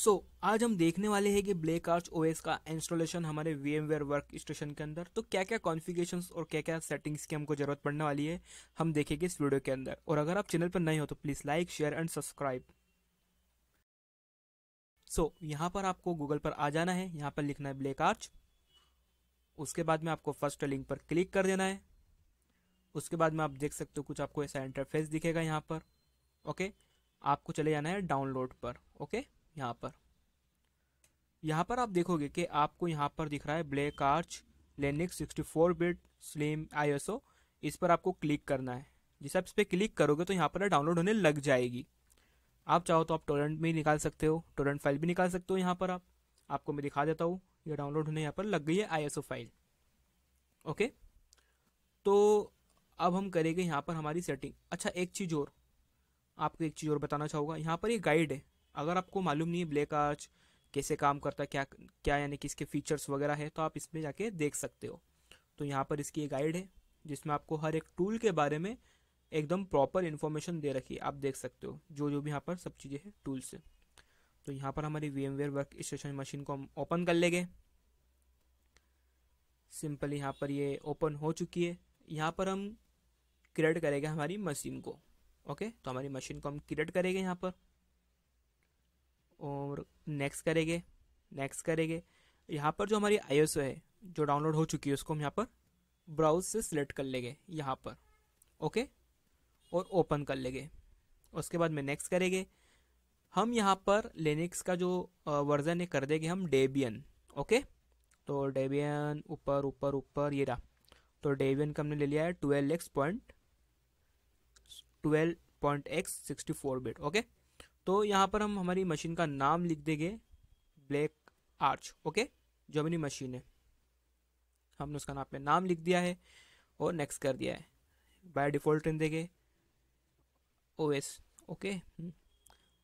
सो so, आज हम देखने वाले हैं कि ब्लैक आर्च ओएस का इंस्टॉलेशन हमारे V M ware work station के अंदर तो क्या क्या कॉन्फिगेशन और क्या क्या सेटिंग्स की हमको ज़रूरत पड़ने वाली है हम देखेंगे इस वीडियो के अंदर और अगर आप चैनल पर नए हो तो please like share and subscribe so यहाँ पर आपको गूगल पर आ जाना है यहाँ पर लिखना है ब्लैक आर्च उसके बाद में आपको फर्स्ट लिंक पर क्लिक कर देना है उसके बाद में आप देख सकते हो कुछ आपको ऐसा इंटरफेस दिखेगा यहाँ पर ओके आपको चले जाना है डाउनलोड पर ओके यहाँ पर यहाँ पर आप देखोगे कि आपको यहाँ पर दिख रहा है ब्लैक आर्च लेनिक 64 बिट स्लिम आईएसओ इस पर आपको क्लिक करना है जैसे आप इस पर क्लिक करोगे तो यहाँ पर डाउनलोड होने लग जाएगी आप चाहो तो आप टोरेंट में निकाल सकते हो टोरेंट फाइल भी निकाल सकते हो यहाँ पर आप आपको मैं दिखा देता हूँ ये डाउनलोड होने यहाँ पर लग गई है आईएसओ फाइल ओके तो अब हम करेंगे यहाँ पर हमारी सेटिंग अच्छा एक चीज़ और आपको एक चीज़ और बताना चाहूँगा यहाँ पर ये यह गाइड है अगर आपको मालूम नहीं है ब्लैक आर्च कैसे काम करता है क्या क्या यानी कि इसके फीचर्स वगैरह है तो आप इसमें जाके देख सकते हो तो यहाँ पर इसकी एक गाइड है जिसमें आपको हर एक टूल के बारे में एकदम प्रॉपर इन्फॉर्मेशन दे रखी है आप देख सकते हो जो जो भी यहाँ पर सब चीज़ें हैं टूल्स से तो यहाँ पर हमारी V M ware work station machine को हम ओपन कर लेंगे सिंपली यहाँ पर ये ओपन हो चुकी है यहाँ पर हम क्रिएट करेंगे हमारी मशीन को ओके तो हमारी मशीन को हम क्रिएट करेंगे यहाँ पर और नेक्स्ट करेंगे नेक्स्ट करेंगे यहाँ पर जो हमारी आई है जो डाउनलोड हो चुकी है उसको हम यहाँ पर ब्राउज से सिलेक्ट कर लेंगे यहाँ पर ओके और ओपन कर लेंगे उसके बाद में नेक्स्ट करेंगे हम यहाँ पर लेनिक्स का जो वर्जन है कर देंगे हम डेबियन ओके तो डेबियन ऊपर ऊपर ऊपर ये रहा तो डेबियन का हमने ले लिया है twelve X point twelve point X sixty four bit okay तो यहाँ पर हम हमारी मशीन का नाम लिख देंगे ब्लैक आर्च ओके जो हमारी मशीन है हमने उसका नाम पे नाम लिख दिया है और नेक्स्ट कर दिया है बाय डिफ़ॉल्ट रेन देंगे O S okay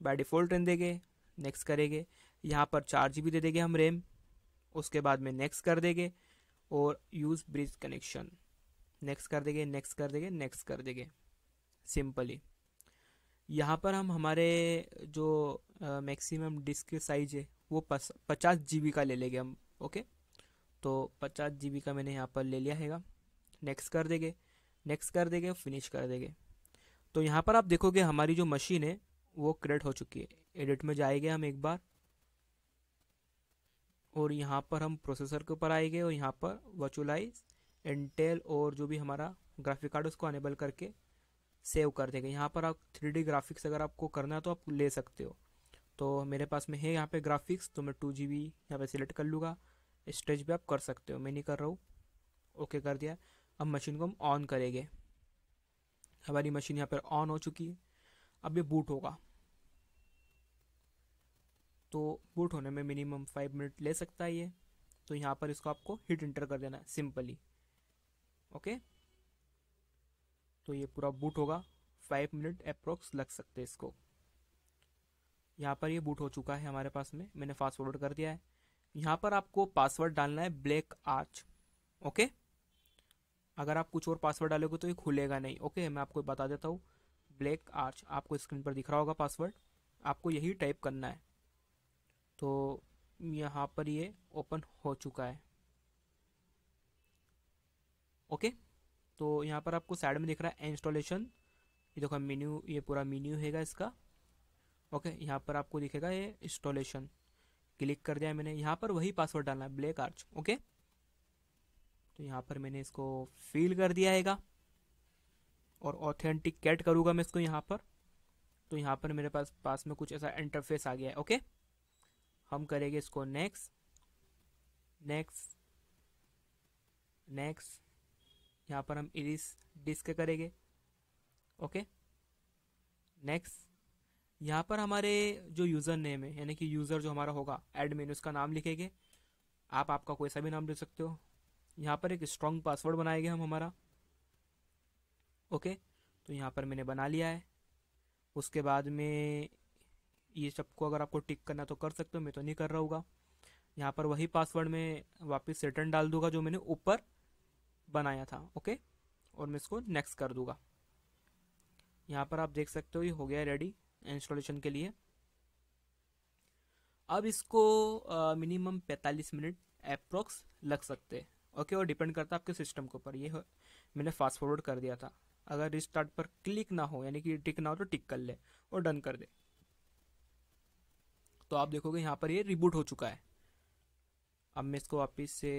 by default रेन देंगे नेक्स्ट करेंगे यहाँ पर चार जी दे देंगे हम रैम उसके बाद में नेक्स्ट कर देंगे और यूज़ ब्रिज कनेक्शन नेक्स्ट कर देंगे नेक्स्ट कर देंगे नेक्स्ट कर देंगे सिंपली यहाँ पर हम हमारे जो मैक्सिमम डिस्क साइज है वो पचास जी का ले लेंगे हम ओके तो पचास जी का मैंने यहाँ पर ले लिया हैगा नेक्स्ट कर देंगे नेक्स्ट कर देंगे फिनिश कर देंगे तो यहाँ पर आप देखोगे हमारी जो मशीन है वो क्रिएट हो चुकी है एडिट में जाएंगे हम एक बार और यहाँ पर हम प्रोसेसर के ऊपर आएंगे और यहाँ पर वर्चुअलाइज इंटेल और जो भी हमारा ग्राफिक कार्ड उसको अनेबल करके सेव कर देगा यहाँ पर आप थ्री ग्राफिक्स अगर आपको करना है तो आप ले सकते हो तो मेरे पास में है यहाँ पे ग्राफिक्स तो मैं टू जी बी यहाँ पर सिलेक्ट कर लूँगा स्टेज भी आप कर सकते हो मैं नहीं कर रहा हूँ ओके कर दिया अब मशीन को हम ऑन करेंगे हमारी मशीन यहाँ पर ऑन हो चुकी है अब ये बूट होगा तो बूट होने में मिनिमम फाइव मिनट ले सकता है ये तो यहाँ पर इसको आपको हिट इंटर कर देना है सिंपली ओके तो ये पूरा बूट होगा फाइव मिनट अप्रोक्स लग सकते हैं इसको यहाँ पर ये बूट हो चुका है हमारे पास में मैंने फास्ट फॉरवर्ड कर दिया है यहाँ पर आपको पासवर्ड डालना है ब्लैक आर्च ओके अगर आप कुछ और पासवर्ड डालोगे तो ये खुलेगा नहीं ओके मैं आपको बता देता हूँ ब्लैक आर्च आपको स्क्रीन पर दिख रहा होगा पासवर्ड आपको यही टाइप करना है तो यहाँ पर ये ओपन हो चुका है ओके तो यहाँ पर आपको साइड में दिख रहा है इंस्टॉलेशन ये देखो मेन्यू ये पूरा मेन्यू हैगा इसका ओके यहाँ पर आपको दिखेगा ये इंस्टॉलेशन क्लिक कर दिया मैंने यहाँ पर वही पासवर्ड डालना है ब्लैक आर्च ओके तो यहाँ पर मैंने इसको फिल कर दिया है और ऑथेंटिकेट करूँगा मैं इसको यहाँ पर तो यहाँ पर मेरे पास पास में कुछ ऐसा इंटरफेस आ गया है ओके हम करेंगे इसको नेक्स्ट नेक्स्ट नेक्स्ट यहाँ पर हम इरिस डिस्क करेंगे ओके नेक्स्ट यहाँ पर हमारे जो यूज़र नेम है यानी कि यूज़र जो हमारा होगा एडमिन उसका नाम लिखेंगे आप आपका कोई सा भी नाम लिख सकते हो यहाँ पर एक स्ट्रॉन्ग पासवर्ड बनाएंगे हम हमारा ओके तो यहाँ पर मैंने बना लिया है उसके बाद में ये सबको अगर आपको टिक करना तो कर सकते हो मैं तो नहीं कर रहा होगा यहाँ पर वही पासवर्ड में वापस रिटर्न डाल दूंगा जो मैंने ऊपर बनाया था ओके और मैं इसको नेक्स्ट कर दूंगा यहाँ पर आप देख सकते हो ये हो गया रेडी इंस्टॉलेशन के लिए अब इसको मिनिमम 45 मिनट अप्रोक्स लग सकते हैं ओके और डिपेंड करता है आपके सिस्टम के ऊपर ये मैंने फास्ट फॉरवर्ड कर दिया था अगर रिस्टार्ट पर क्लिक ना हो यानी कि टिक ना हो तो टिक कर ले और डन कर दे तो आप देखोगे यहाँ पर ये रिबूट हो चुका है अब मैं इसको वापिस से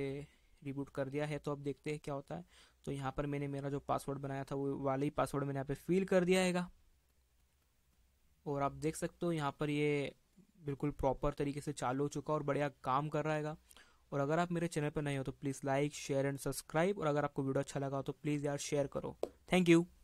रिबूट कर दिया है तो अब देखते हैं क्या होता है तो यहाँ पर मैंने मेरा जो पासवर्ड बनाया था वो वाला ही पासवर्ड मैंने यहाँ पे फिल कर दिया है और आप देख सकते हो यहाँ पर ये बिल्कुल प्रॉपर तरीके से चालू हो चुका और बढ़िया काम कर रहा है और अगर आप मेरे चैनल पर नहीं हो तो please like share and subscribe और अगर आपको वीडियो अच्छा लगा तो प्लीज़ यार शेयर करो थैंक यू